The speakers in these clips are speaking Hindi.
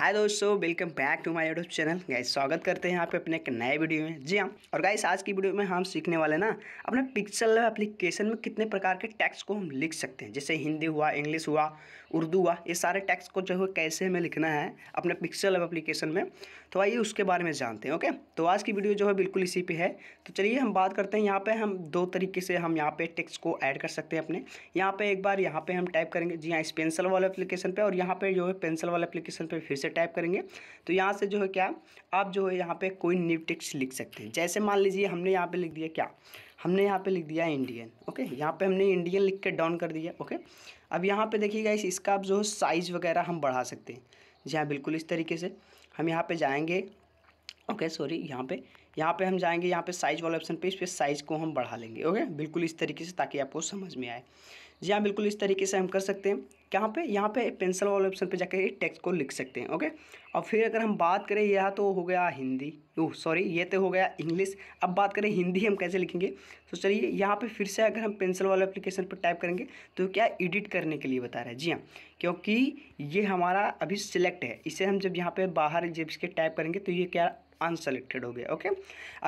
हाय दोस्तों welcome back to my YouTube channel guys स्वागत करते हैं आप अपने एक नए वीडियो में जी हाँ और गाइस आज की वीडियो में हम सीखने वाले ना अपने पिक्सल एप्लीकेशन में कितने प्रकार के टैक्स को हम लिख सकते हैं जैसे हिंदी हुआ इंग्लिश हुआ उर्दू हुआ ये सारे टैक्स को जो है कैसे हमें लिखना है अपने पिक्सल एप्लीकेशन में तो आइए उसके बारे में जानते हैं ओके तो आज की वीडियो जो है बिल्कुल इसी पर है तो चलिए हम बात करते हैं यहाँ पर हम दो तरीके से हम यहाँ पर टैक्स को ऐड कर सकते हैं अपने यहाँ पर एक बार यहाँ पर हम टाइप करेंगे जी हाँ इस पेंसिल वाले एप्लीकेशन पर और यहाँ पर जो है पेंसिल वाले अपलीकेशन पर फिर से टाइप करेंगे तो यहाँ से जो है क्या आप जो है यहाँ पे कोई न्यू टेक्स्ट लिख सकते हैं जैसे मान लीजिए हमने यहाँ पे लिख दिया क्या हमने यहाँ पे लिख दिया इंडियन ओके यहाँ पे हमने इंडियन लिख के डाउन कर दिया ओके अब यहाँ पे देखिएगा इस इसका आप जो है साइज़ वगैरह हम बढ़ा सकते हैं जी हाँ बिल्कुल इस तरीके से हम यहाँ पर जाएँगे ओके सॉरी यहाँ पर यहाँ पर हम जाएँगे यहाँ पर साइज़ वाले ऑप्शन पर इस पर साइज़ को हम बढ़ा लेंगे ओके बिल्कुल इस तरीके से ताकि आपको समझ में आए जी हाँ बिल्कुल इस तरीके से हम कर सकते हैं कहाँ पे यहाँ पे पेंसिल वाले ऑप्शन पे जाकर टेक्स्ट को लिख सकते हैं ओके और फिर अगर हम बात करें यह तो हो गया हिंदी ओह सॉरी ये तो हो गया इंग्लिश अब बात करें हिंदी हम कैसे लिखेंगे तो चलिए यहाँ पे फिर से अगर हम पेंसिल वाले एप्लीकेशन पर टाइप करेंगे तो क्या एडिट करने के लिए बता रहा है जी हाँ क्योंकि ये हमारा अभी सिलेक्ट है इसे हम जब यहाँ पर बाहर जब इसके टाइप करेंगे तो ये क्या अनसेलेक्टेड हो गया ओके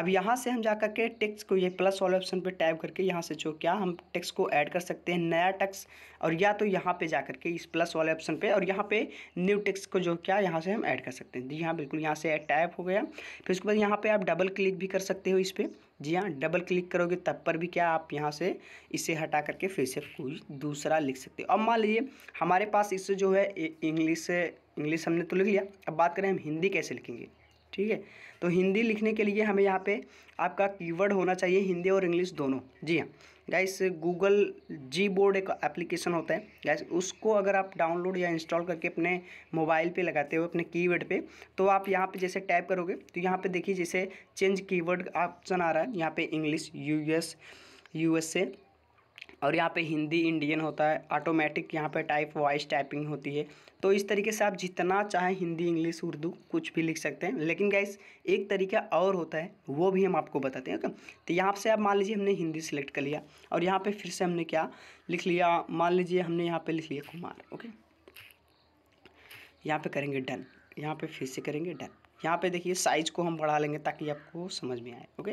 अब यहाँ से हम जा कर के टेक्स्ट को ये प्लस वाले ऑप्शन पे टाइप करके यहाँ से जो क्या हम टेक्स्ट को ऐड कर सकते हैं नया टेक्स्ट और या तो यहाँ पे जा करके इस प्लस वाले ऑप्शन पे और यहाँ पे न्यू टेक्स्ट को जो क्या यहाँ से हम ऐड कर सकते हैं जी हाँ बिल्कुल यहाँ से टाइप हो गया फिर उसके बाद यहाँ पर आप डबल क्लिक भी कर सकते हो इस पर जी हाँ डबल क्लिक करोगे तब पर भी क्या आप यहाँ से इसे हटा करके फिर से कोई दूसरा लिख सकते हो अब मान लीजिए हमारे पास इससे जो है इंग्लिश इंग्लिश हमने तो लिख लिया अब बात करें हम हिंदी कैसे लिखेंगे ठीक है तो हिंदी लिखने के लिए हमें यहाँ पे आपका कीवर्ड होना चाहिए हिंदी और इंग्लिश दोनों जी हाँ गाइस गूगल जी बोर्ड एक एप्लीकेशन होता है गाइस उसको अगर आप डाउनलोड या इंस्टॉल करके अपने मोबाइल पे लगाते हो अपने कीवर्ड पे तो आप यहाँ पे जैसे टाइप करोगे तो यहाँ पे देखिए जैसे चेंज कीवर्ड ऑप्शन आ रहा है यहाँ पे English US USA और यहाँ पे हिंदी इंडियन होता है ऑटोमेटिक यहाँ पे टाइप वॉइस टाइपिंग होती है तो इस तरीके से आप जितना चाहें हिंदी इंग्लिश उर्दू कुछ भी लिख सकते हैं लेकिन गाइस एक तरीका और होता है वो भी हम आपको बताते हैं ओके तो यहाँ से आप मान लीजिए हमने हिंदी सेलेक्ट कर लिया और यहाँ पर फिर से हमने क्या लिख लिया मान लीजिए हमने यहाँ पर लिख लिया कुमार ओके यहाँ पर करेंगे डन यहाँ पर फिर से करेंगे डन यहाँ पे देखिए साइज को हम बढ़ा लेंगे ताकि आपको समझ में आए ओके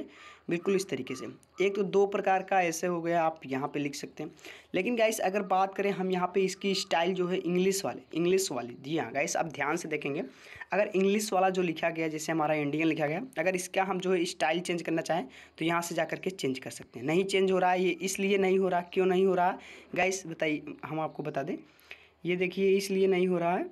बिल्कुल इस तरीके से एक तो दो प्रकार का ऐसे हो गया आप यहाँ पे लिख सकते हैं लेकिन गाइस अगर बात करें हम यहाँ पे इसकी स्टाइल जो है इंग्लिश वाले इंग्लिश वाली जी हाँ गाइस आप ध्यान से देखेंगे अगर इंग्लिश वाला जो लिखा गया जैसे हमारा इंडियन लिखा गया अगर इसका हम जो है स्टाइल चेंज करना चाहें तो यहाँ से जा करके चेंज कर सकते हैं नहीं चेंज हो रहा है ये इसलिए नहीं हो रहा क्यों नहीं हो रहा गाइस बताइए हम आपको बता दें ये देखिए इसलिए नहीं हो रहा है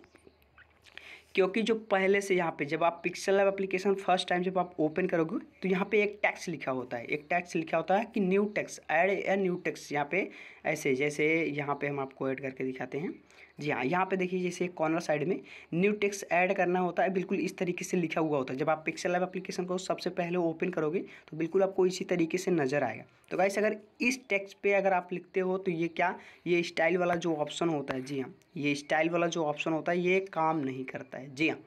क्योंकि जो पहले से यहाँ पे जब आप Pixel Lab application first time जब आप ओपन करोगे तो यहाँ पे एक टैक्स लिखा होता है एक टैक्स लिखा होता है कि new text add a new text यहाँ पे ऐसे जैसे यहाँ पे हम आपको ऐड करके दिखाते हैं जी हाँ यहाँ पे देखिए जैसे कॉर्नर साइड में न्यू टेक्स ऐड करना होता है बिल्कुल इस तरीके से लिखा हुआ होता है जब आप पिक्सल लाइव एप्लीकेशन को सबसे पहले ओपन करोगे तो बिल्कुल आपको इसी तरीके से नज़र आएगा तो गाइस अगर इस टेक्स पे अगर आप लिखते हो तो ये क्या ये स्टाइल वाला जो ऑप्शन होता है जी हाँ ये स्टाइल वाला जो ऑप्शन होता है ये काम नहीं करता है जी हाँ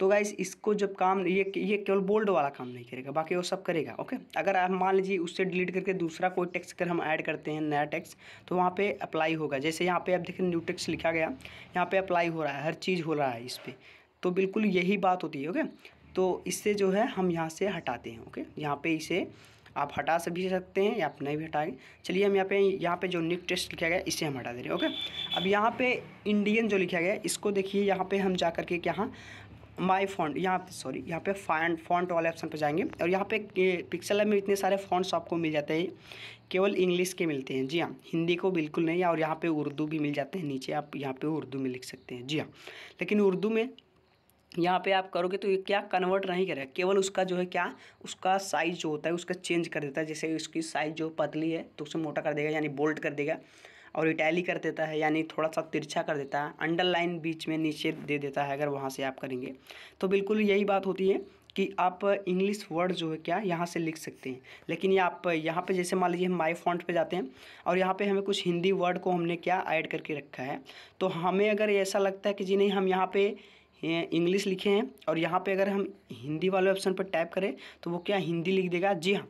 तो गाइस इसको जब काम ये ये केवल बोल्ड वाला काम नहीं करेगा बाकी वो सब करेगा ओके अगर आप मान लीजिए उससे डिलीट करके दूसरा कोई टैक्स अगर हम ऐड करते हैं नया टैक्स तो वहाँ पे अप्लाई होगा जैसे यहाँ पे आप देखें न्यू टैक्स लिखा गया यहाँ पे अप्लाई हो रहा है हर चीज़ हो रहा है इस पर तो बिल्कुल यही बात होती है ओके तो इससे जो है हम यहाँ से हटाते हैं ओके यहाँ पे इसे आप हटा से भी सकते हैं या आप नहीं भी हटाएंगे चलिए हम यहाँ पे यहाँ पे जो निक टेस्ट लिखा गया इसे हम हटा दे रहे हैं ओके अब यहाँ पे इंडियन जो लिखा गया इसको देखिए यहाँ पे हम जा करके यहाँ माई फॉन्ट यहाँ पे सॉरी यहाँ पे फाइन फॉन्ट वाले ऑप्शन पर जाएंगे और यहाँ पे पिक्सल में इतने सारे फॉन्ट्स आपको मिल जाते हैं केवल इंग्लिश के मिलते हैं जी हाँ हिंदी को बिल्कुल नहीं और यहाँ पे उर्दू भी मिल जाते हैं नीचे आप यहाँ पे उर्दू में लिख सकते हैं जी हाँ लेकिन उर्दू में यहाँ पे आप करोगे तो ये क्या कन्वर्ट नहीं करेगा केवल उसका जो है क्या उसका साइज़ जो होता है उसका चेंज कर देता है जैसे उसकी साइज़ जो पतली है तो उसे मोटा कर देगा यानी बोल्ट कर देगा और इटैली कर देता है यानी थोड़ा सा तिरछा कर देता है अंडरलाइन बीच में नीचे दे देता है अगर वहाँ से आप करेंगे तो बिल्कुल यही बात होती है कि आप इंग्लिश वर्ड जो है क्या यहाँ से लिख सकते हैं लेकिन ये आप यहाँ पे जैसे मान लीजिए हम माई फॉन्ट पे जाते हैं और यहाँ पे हमें कुछ हिंदी वर्ड को हमने क्या ऐड करके रखा है तो हमें अगर ऐसा लगता है कि जी नहीं हम यहाँ पे इंग्लिश लिखे हैं और यहाँ पे अगर हम हिंदी वाले ऑप्शन पर टाइप करें तो वो क्या हिंदी लिख देगा जी हाँ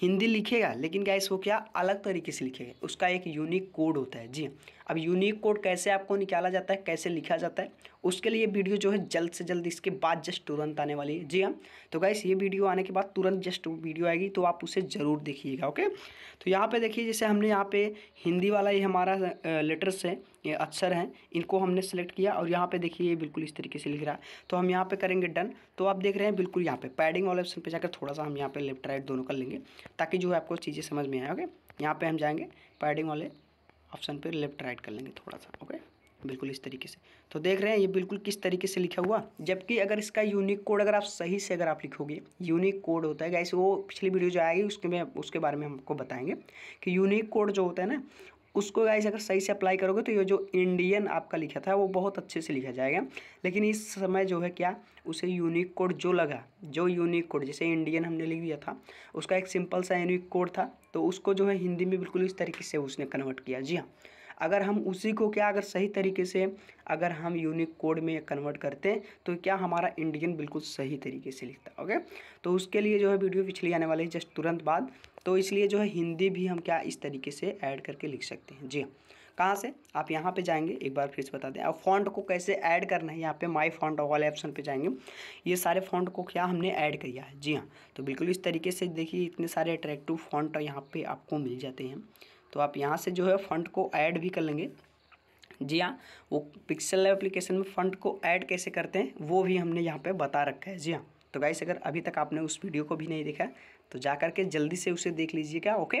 हिंदी लिखेगा लेकिन क्या वो क्या अलग तरीके से लिखेगा उसका एक यूनिक कोड होता है जी हाँ। अब यूनिक कोड कैसे आपको निकाला जाता है कैसे लिखा जाता है उसके लिए वीडियो जो है जल्द से जल्द इसके बाद जस्ट तुरंत आने वाली है जी हाँ तो गाइस ये वीडियो आने के बाद तुरंत जस्ट वीडियो आएगी तो आप उसे ज़रूर देखिएगा ओके तो यहाँ पे देखिए जैसे हमने यहाँ पे हिंदी वाला ये हमारा लेटर्स है ये अक्षर हैं इनको हमने सेलेक्ट किया और यहाँ पर देखिए ये बिल्कुल इस तरीके से लिख रहा है तो हम यहाँ पर करेंगे डन तो आप देख रहे हैं बिल्कुल यहाँ पे पैडिंग वाले ऑप्शन पे जाकर थोड़ा सा हम यहाँ पे लेफ्ट राइट दोनों कर लेंगे ताकि जो है आपको चीज़ें समझ में आए ओके यहाँ पे हम जाएंगे पैडिंग वाले ऑप्शन पे लेफ्ट राइट कर लेंगे थोड़ा सा ओके बिल्कुल इस तरीके से तो देख रहे हैं ये बिल्कुल किस तरीके से लिखा हुआ जबकि अगर इसका यूनिक कोड अगर आप सही से अगर आप लिखोगे यूनिक कोड होता है गैस वो पिछली वीडियो जो आएगी उसके में उसके बारे में हम आपको बताएंगे कि यूनिक कोड जो होता है ना उसको गाइस अगर सही से अप्लाई करोगे तो ये जो इंडियन आपका लिखा था वो बहुत अच्छे से लिखा जाएगा लेकिन इस समय जो है क्या उसे यूनिक कोड जो लगा जो यूनिक कोड जैसे इंडियन हमने लिख दिया था उसका एक सिंपल सा यूनिक कोड था तो उसको जो है हिंदी में बिल्कुल इस तरीके से उसने कन्वर्ट किया जी हाँ अगर हम उसी को क्या अगर सही तरीके से अगर हम यूनिक कोड में कन्वर्ट करते हैं तो क्या हमारा इंडियन बिल्कुल सही तरीके से लिखता ओके तो उसके लिए जो है वीडियो पिछली आने वाली है जस्ट तुरंत बाद तो इसलिए जो है हिंदी भी हम क्या इस तरीके से ऐड करके लिख सकते हैं जी हाँ कहाँ से आप यहाँ पे जाएंगे एक बार फिर से बता दें अब फॉन्ट को कैसे ऐड करना है यहाँ पे माय फॉन्ट वाले ऑप्शन पे जाएंगे ये सारे फॉन्ट को क्या हमने ऐड किया है जी हाँ तो बिल्कुल इस तरीके से देखिए इतने सारे अट्रैक्टिव फॉन्ट यहाँ पे आपको मिल जाते हैं तो आप यहाँ से जो है फॉन्ट को ऐड भी कर लेंगे जी हाँ वो पिक्सल एप्लीकेशन में फंड को ऐड कैसे करते हैं वो भी हमने यहाँ पर बता रखा है जी हाँ तो गाइस अगर अभी तक आपने उस वीडियो को भी नहीं देखा तो जा कर के जल्दी से उसे देख लीजिएगा ओके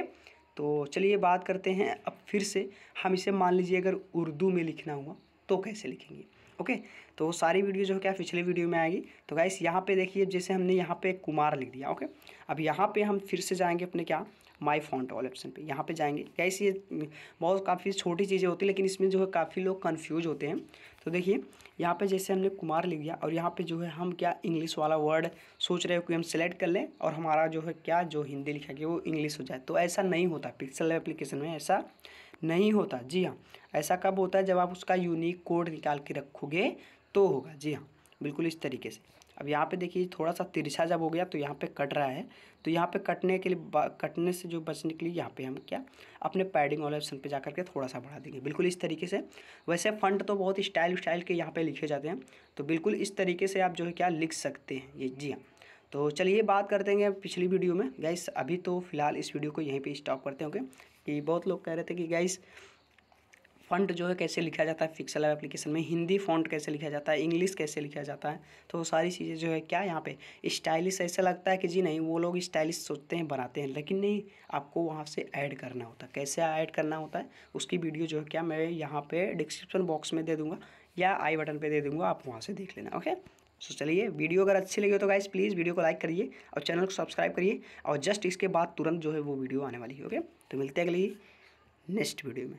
तो चलिए बात करते हैं अब फिर से हम इसे मान लीजिए अगर उर्दू में लिखना हुआ तो कैसे लिखेंगे ओके तो सारी वीडियो जो है क्या पिछले वीडियो में आएगी तो गाइस यहाँ पे देखिए जैसे हमने यहाँ पे कुमार लिख दिया ओके अब यहाँ पे हम फिर से जाएंगे अपने क्या माई फॉन्ट ऑल ऑप्शन पे यहाँ पे जाएंगे कैसे ये हम्म, बहुत काफ़ी छोटी चीज़ें होती है लेकिन इसमें जो है काफ़ी लोग कन्फ्यूज होते हैं तो देखिए यहाँ पे जैसे हमने कुमार लिख दिया और यहाँ पे जो है हम क्या इंग्लिश वाला वर्ड सोच रहे हो कि हम सेलेक्ट कर लें और हमारा जो है क्या जो हिंदी लिखा गया वो इंग्लिश हो जाए तो ऐसा नहीं होता पिक्सल एप्लीकेशन में ऐसा नहीं होता जी हाँ ऐसा कब होता है जब आप उसका यूनिक कोड निकाल के रखोगे तो होगा जी हाँ बिल्कुल इस तरीके से अब यहाँ पे देखिए थोड़ा सा तिरछा जब हो गया तो यहाँ पे कट रहा है तो यहाँ पे कटने के लिए कटने से जो बचने के लिए यहाँ पे हम क्या अपने पैडिंग वाले ऑप्शन पे जा करके थोड़ा सा बढ़ा देंगे बिल्कुल इस तरीके से वैसे फंड तो बहुत स्टाइल स्टाइल के यहाँ पर लिखे जाते हैं तो बिल्कुल इस तरीके से आप जो है क्या लिख सकते हैं ये जी हाँ तो चलिए बात करते हैं पिछली वीडियो में गैस अभी तो फिलहाल इस वीडियो को यहीं पर स्टॉप करते होंगे कि बहुत लोग कह रहे थे कि गैस फंड जो है कैसे लिखा जाता है फिक्सल एप्लीकेशन में हिंदी फॉन्ट कैसे लिखा जाता है इंग्लिश कैसे लिखा जाता है तो वो सारी चीज़ें जो है क्या यहाँ पे स्टाइलिश ऐसा लगता है कि जी नहीं वो लोग स्टाइलिश सोचते हैं बनाते हैं लेकिन नहीं आपको वहाँ से ऐड करना होता है कैसे ऐड करना होता है उसकी वीडियो जो है क्या मैं यहाँ पर डिस्क्रिप्शन बॉक्स में दे दूँगा या आई बटन पर दे दूँगा आप वहाँ से देख लेना ओके सो so, चलिए वीडियो अगर अच्छी लगी हो तो गाइज प्लीज़ वीडियो को लाइक करिए और चैनल को सब्सक्राइब करिए और जस्ट इसके बाद तुरंत जो है वो वीडियो आने वाली है ओके तो मिलते हैं अगली नेक्स्ट वीडियो में